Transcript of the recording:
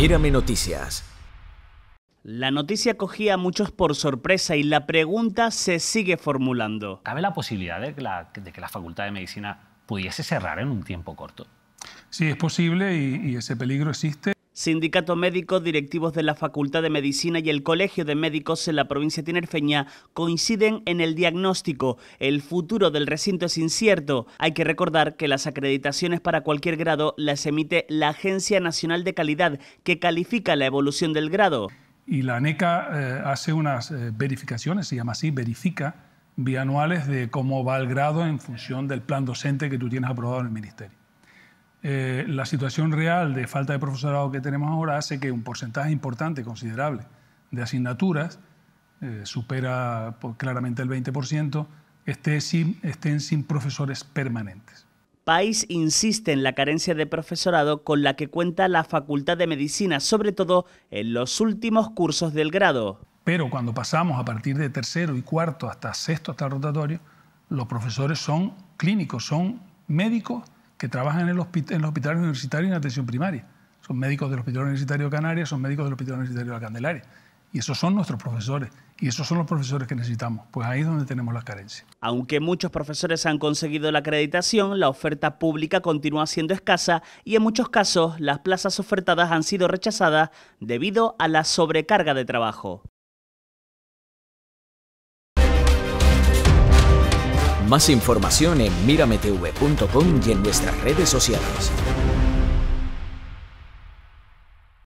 Mírame Noticias. La noticia cogía a muchos por sorpresa y la pregunta se sigue formulando. ¿Cabe la posibilidad de que la, Facultad de Medicina pudiese cerrar en un tiempo corto? Sí, es posible y ese peligro existe. Sindicato médico, directivos de la Facultad de Medicina y el Colegio de Médicos en la provincia de tinerfeña coinciden en el diagnóstico. El futuro del recinto es incierto. Hay que recordar que las acreditaciones para cualquier grado las emite la Agencia Nacional de Calidad, que califica la evolución del grado. Y la ANECA eh, hace unas eh, verificaciones, se llama así, verifica bianuales de cómo va el grado en función del plan docente que tú tienes aprobado en el Ministerio. Eh, la situación real de falta de profesorado que tenemos ahora hace que un porcentaje importante, considerable, de asignaturas, eh, supera pues, claramente el 20%, esté sin, estén sin profesores permanentes. País insiste en la carencia de profesorado con la que cuenta la Facultad de Medicina, sobre todo en los últimos cursos del grado. Pero cuando pasamos a partir de tercero y cuarto hasta sexto, hasta rotatorio, los profesores son clínicos, son médicos que trabajan en, el hospital, en los hospitales universitarios y en atención primaria. Son médicos del Hospital Universitario Canarias, son médicos del Hospital Universitario de la Candelaria. Y esos son nuestros profesores. Y esos son los profesores que necesitamos. Pues ahí es donde tenemos las carencias. Aunque muchos profesores han conseguido la acreditación, la oferta pública continúa siendo escasa y en muchos casos las plazas ofertadas han sido rechazadas debido a la sobrecarga de trabajo. Más información en mirametv.com y en nuestras redes sociales.